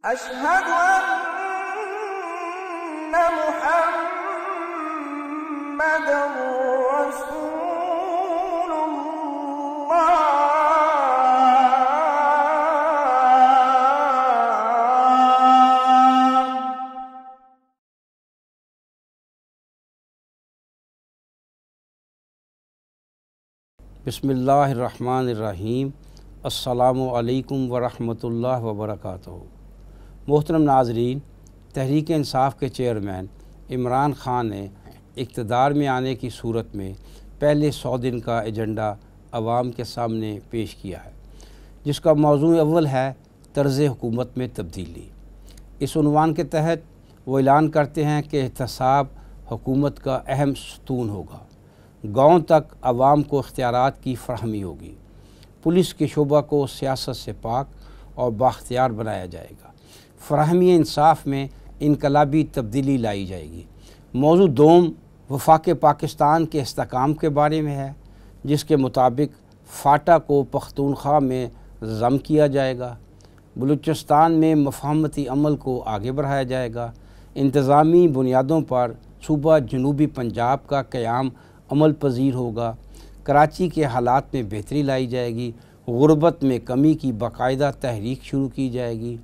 أشهد أن محمدا رسول الله بسم الله الرحمن الرحيم السلام عليكم ورحمة الله وبركاته محترم ناظرین تحریک انصاف کے چیئرمین عمران خان نے اقتدار میں آنے کی صورت میں پہلے سو دن کا ایجنڈا عوام کے سامنے پیش کیا ہے جس کا موضوع اول ہے طرز حکومت میں تبدیلی اس عنوان کے تحت وہ اعلان کرتے ہیں کہ احتساب حکومت کا اہم ستون ہوگا گاؤں تک عوام کو اختیارات کی فراہمی ہوگی پولیس کے شعبہ کو سیاست سے پاک اور باختیار بنایا جائے گا فراہمی انصاف میں انقلابی تبدیلی لائی جائے گی موضوع دوم وفاق پاکستان کے استحکام کے بارے میں ہے جس کے مطابق فاٹا کو پختونخوا میں ضم کیا جائے گا بلوچستان میں مفاہمتی عمل کو آگے بڑھایا جائے گا انتظامی بنیادوں پر صوبہ جنوبی پنجاب کا قیام عمل پذیر ہوگا کراچی کے حالات میں بہتری لائی جائے گی غربت میں کمی کی باقاعدہ تحریک شروع کی جائے گی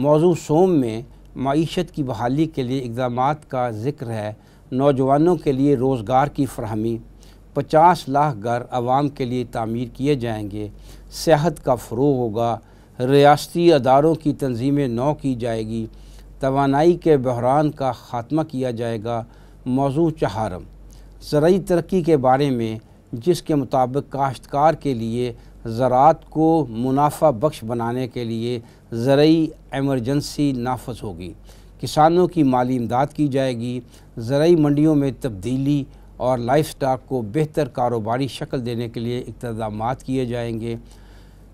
موضوع سوم میں معیشت کی بحالی کے لیے اقدامات کا ذکر ہے نوجوانوں کے لیے روزگار کی فراہمی پچاس لاکھ گھر عوام کے لیے تعمیر کیے جائیں گے صحت کا فروغ ہوگا ریاستی اداروں کی تنظیمیں نو کی جائے گی توانائی کے بحران کا خاتمہ کیا جائے گا موضوع چہارم زرعی ترقی کے بارے میں جس کے مطابق کاشتکار کے لیے زراعت کو منافع بخش بنانے کے لیے زرعی ایمرجنسی نافذ ہوگی کسانوں کی مالی امداد کی جائے گی زرعی منڈیوں میں تبدیلی اور لائف سٹاک کو بہتر کاروباری شکل دینے کے لیے اقتدامات کیے جائیں گے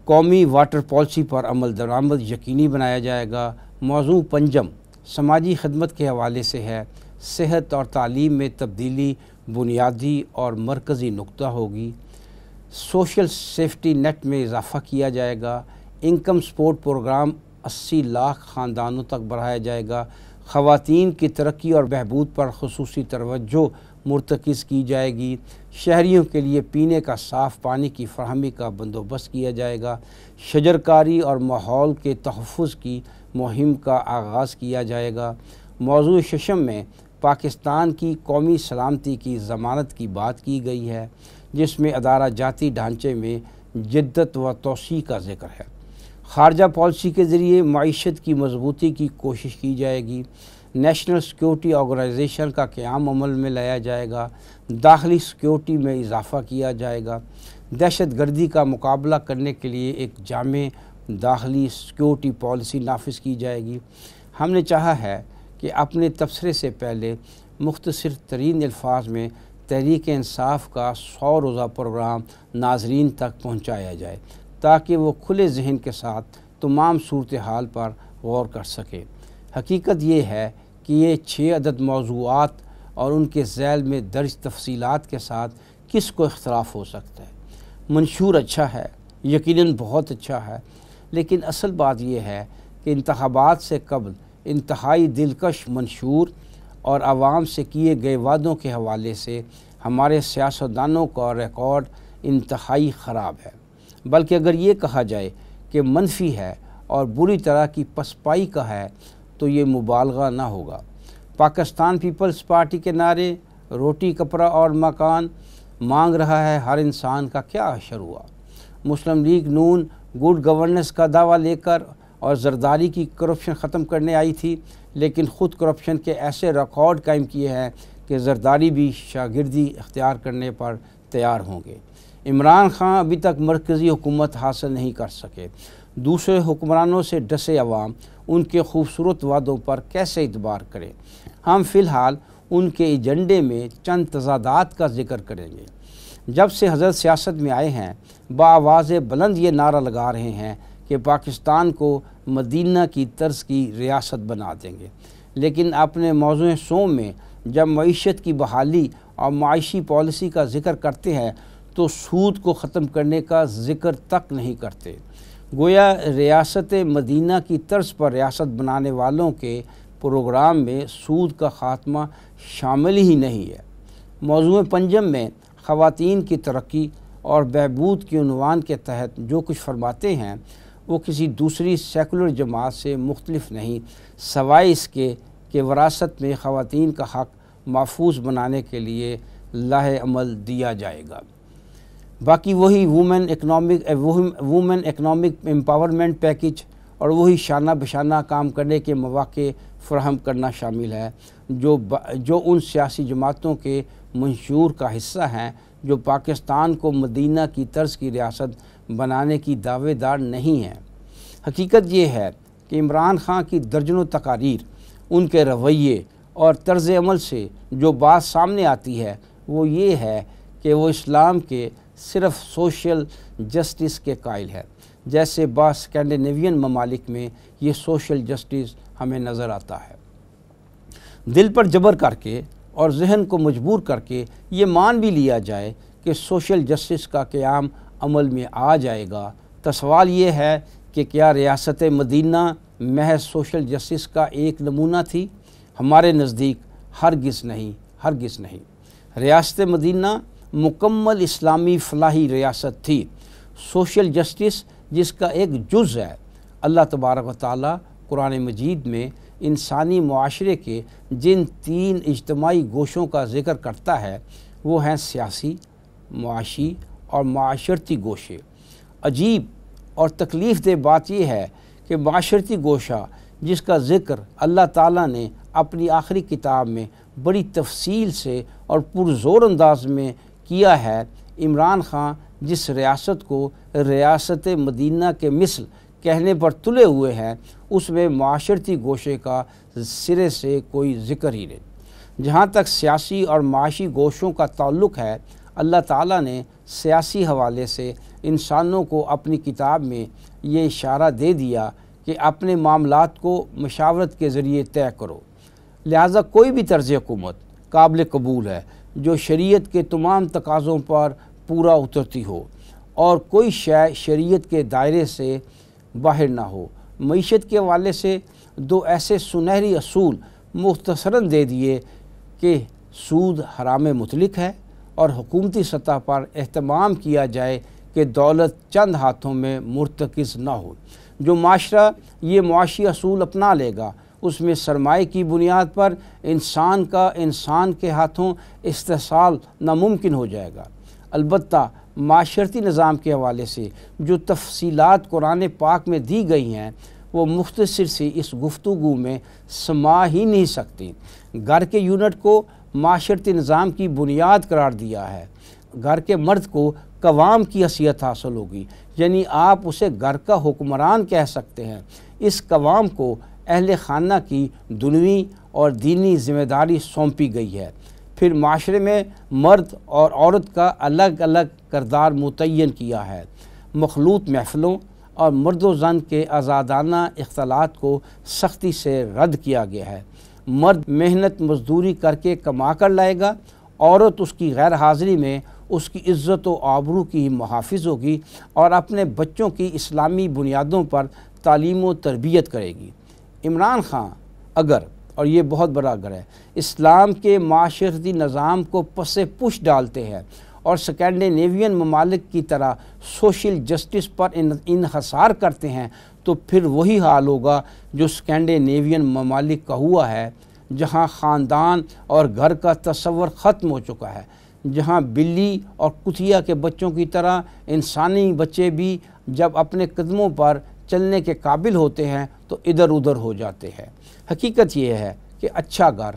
قومی واٹر پالیسی پر عمل درآمد یقینی بنایا جائے گا موضوع پنجم سماجی خدمت کے حوالے سے ہے صحت اور تعلیم میں تبدیلی بنیادی اور مرکزی نقطہ ہوگی سوشل سیفٹی نیٹ میں اضافہ کیا جائے گا انکم سپورٹ پروگرام اسی لاکھ خاندانوں تک بڑھایا جائے گا خواتین کی ترقی اور بہبود پر خصوصی توجہ مرتکز کی جائے گی شہریوں کے لیے پینے کا صاف پانی کی فراہمی کا بندوبست کیا جائے گا شجرکاری اور ماحول کے تحفظ کی مہم کا آغاز کیا جائے گا موضوع ششم میں پاکستان کی قومی سلامتی کی ضمانت کی بات کی گئی ہے جس میں ادارہ جاتی ڈھانچے میں جدت و توسیع کا ذکر ہے خارجہ پالیسی کے ذریعے معیشت کی مضبوطی کی کوشش کی جائے گی نیشنل سیکیورٹی آرگنائزیشن کا قیام عمل میں لایا جائے گا داخلی سیکیورٹی میں اضافہ کیا جائے گا دہشت گردی کا مقابلہ کرنے کے لیے ایک جامع داخلی سیکیورٹی پالیسی نافذ کی جائے گی ہم نے چاہا ہے کہ اپنے تبصرے سے پہلے مختصر ترین الفاظ میں تحریک انصاف کا سو روزہ پروگرام ناظرین تک پہنچایا جائے تاکہ وہ کھلے ذہن کے ساتھ تمام صورتحال پر غور کر سکے حقیقت یہ ہے کہ یہ چھ عدد موضوعات اور ان کے ذیل میں درج تفصیلات کے ساتھ کس کو اختلاف ہو سکتا ہے منشور اچھا ہے یقیناً بہت اچھا ہے لیکن اصل بات یہ ہے کہ انتخابات سے قبل انتہائی دلکش منشور اور عوام سے کیے گئے وعدوں کے حوالے سے ہمارے سیاستدانوں کا ریکارڈ انتہائی خراب ہے بلکہ اگر یہ کہا جائے کہ منفی ہے اور بری طرح کی پسپائی کا ہے تو یہ مبالغہ نہ ہوگا پاکستان پیپلز پارٹی کے نعرے روٹی کپڑا اور مکان مانگ رہا ہے ہر انسان کا کیا اشر ہوا مسلم لیگ نون گوڈ گورننس کا دعویٰ لے کر اور زرداری کی کرپشن ختم کرنے آئی تھی لیکن خود کرپشن کے ایسے ریکارڈ قائم کیے ہیں کہ زرداری بھی شاگردی اختیار کرنے پر تیار ہوں گے عمران خان ابھی تک مرکزی حکومت حاصل نہیں کر سکے دوسرے حکمرانوں سے ڈسے عوام ان کے خوبصورت وعدوں پر کیسے اتبار کریں ہم فی الحال ان کے ایجنڈے میں چند تضادات کا ذکر کریں گے جب سے حضرت سیاست میں آئے ہیں بآواز بلند یہ نعرہ لگا رہے ہیں کہ پاکستان کو مدینہ کی طرز کی ریاست بنا دیں گے لیکن اپنے موضوع سوم میں جب معیشت کی بحالی اور معاشی پالیسی کا ذکر کرتے ہیں تو سود کو ختم کرنے کا ذکر تک نہیں کرتے گویا ریاست مدینہ کی طرز پر ریاست بنانے والوں کے پروگرام میں سود کا خاتمہ شامل ہی نہیں ہے موضوع پنجم میں خواتین کی ترقی اور بہبود کی عنوان کے تحت جو کچھ فرماتے ہیں وہ کسی دوسری سیکولر جماعت سے مختلف نہیں سوائے اس کے کہ وراثت میں خواتین کا حق محفوظ بنانے کے لیے لاہ عمل دیا جائے گا باقی وہی women economic women economic empowerment package اور وہی شانہ بشانہ کام کرنے کے مواقع فراہم کرنا شامل ہے جو جو ان سیاسی جماعتوں کے منشور کا حصہ ہیں جو پاکستان کو مدینہ کی طرز کی ریاست بنانے کی دعوے دار نہیں ہیں حقیقت یہ ہے کہ عمران خان کی درجن و تقاریر ان کے رویے اور طرز عمل سے جو بات سامنے آتی ہے وہ یہ ہے کہ وہ اسلام کے صرف سوشل جسٹس کے قائل ہے جیسے بعض سکینڈینیوین ممالک میں یہ سوشل جسٹس ہمیں نظر آتا ہے دل پر جبر کر کے اور ذہن کو مجبور کر کے یہ مان بھی لیا جائے کہ سوشل جسٹس کا قیام عمل میں آ جائے گا تسوال سوال یہ ہے کہ کیا ریاست مدینہ محض سوشل جسٹس کا ایک نمونہ تھی ہمارے نزدیک ہرگز نہیں ہرگز نہیں ریاست مدینہ مکمل اسلامی فلاحی ریاست تھی سوشل جسٹس جس کا ایک جز ہے اللہ تبارک و تعالیٰ قرآن مجید میں انسانی معاشرے کے جن تین اجتماعی گوشوں کا ذکر کرتا ہے وہ ہیں سیاسی معاشی اور معاشرتی گوشے عجیب اور تکلیف دہ بات یہ ہے کہ معاشرتی گوشہ جس کا ذکر اللہ تعالیٰ نے اپنی آخری کتاب میں بڑی تفصیل سے اور پرزور انداز میں کیا ہے عمران خان جس ریاست کو ریاست مدینہ کے مثل کہنے پر تلے ہوئے ہیں اس میں معاشرتی گوشے کا سرے سے کوئی ذکر ہی نہیں جہاں تک سیاسی اور معاشی گوشوں کا تعلق ہے اللہ تعالیٰ نے سیاسی حوالے سے انسانوں کو اپنی کتاب میں یہ اشارہ دے دیا کہ اپنے معاملات کو مشاورت کے ذریعے طے کرو لہٰذا کوئی بھی طرز حکومت قابل قبول ہے جو شریعت کے تمام تقاضوں پر پورا اترتی ہو اور کوئی شے شریعت کے دائرے سے باہر نہ ہو معیشت کے حوالے سے دو ایسے سنہری اصول مختصراً دے دیے کہ سود حرام مطلق ہے اور حکومتی سطح پر اہتمام کیا جائے کہ دولت چند ہاتھوں میں مرتکز نہ ہو جو معاشرہ یہ معاشی اصول اپنا لے گا اس میں سرمایہ کی بنیاد پر انسان کا انسان کے ہاتھوں استحصال ناممکن ہو جائے گا البتہ معاشرتی نظام کے حوالے سے جو تفصیلات قرآن پاک میں دی گئی ہیں وہ مختصر سے اس گفتگو میں سما ہی نہیں سکتی گھر کے یونٹ کو معاشرتی نظام کی بنیاد قرار دیا ہے گھر کے مرد کو قوام کی حیثیت حاصل ہوگی یعنی آپ اسے گھر کا حکمران کہہ سکتے ہیں اس قوام کو اہل خانہ کی دنوی اور دینی ذمہ داری سونپی گئی ہے پھر معاشرے میں مرد اور عورت کا الگ الگ کردار متعین کیا ہے مخلوط محفلوں اور مرد و زن کے آزادانہ اختلاط کو سختی سے رد کیا گیا ہے مرد محنت مزدوری کر کے کما کر لائے گا عورت اس کی غیر حاضری میں اس کی عزت و آبرو کی محافظ ہوگی اور اپنے بچوں کی اسلامی بنیادوں پر تعلیم و تربیت کرے گی عمران خان اگر اور یہ بہت بڑا گر ہے اسلام کے معاشرتی نظام کو پس پش ڈالتے ہیں اور سکینڈینیوین ممالک کی طرح سوشل جسٹس پر انحصار کرتے ہیں تو پھر وہی حال ہوگا جو نیوین ممالک کا ہوا ہے جہاں خاندان اور گھر کا تصور ختم ہو چکا ہے جہاں بلی اور کتیا کے بچوں کی طرح انسانی بچے بھی جب اپنے قدموں پر چلنے کے قابل ہوتے ہیں تو ادھر ادھر ہو جاتے ہیں حقیقت یہ ہے کہ اچھا گھر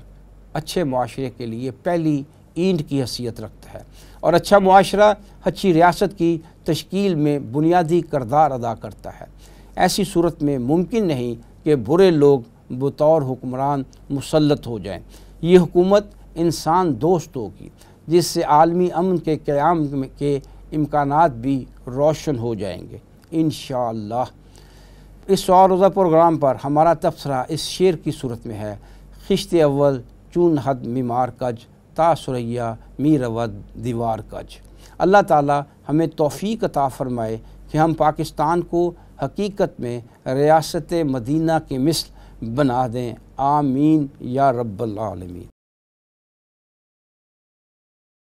اچھے معاشرے کے لیے پہلی اینٹ کی حیثیت رکھتا ہے اور اچھا معاشرہ اچھی ریاست کی تشکیل میں بنیادی کردار ادا کرتا ہے ایسی صورت میں ممکن نہیں کہ برے لوگ بطور حکمران مسلط ہو جائیں یہ حکومت انسان دوست ہوگی جس سے عالمی امن کے قیام کے امکانات بھی روشن ہو جائیں گے انشاءاللہ اس سوال روزہ پروگرام پر ہمارا تبصرہ اس شعر کی صورت میں ہے خشت اول چون حد میمار تا تاثریا میر ود دیوار کج اللہ تعالی ہمیں توفیق عطا فرمائے کہ ہم پاکستان کو حقیقت میں ریاست مدینہ کے مثل بنا دیں آمین یا رب العالمین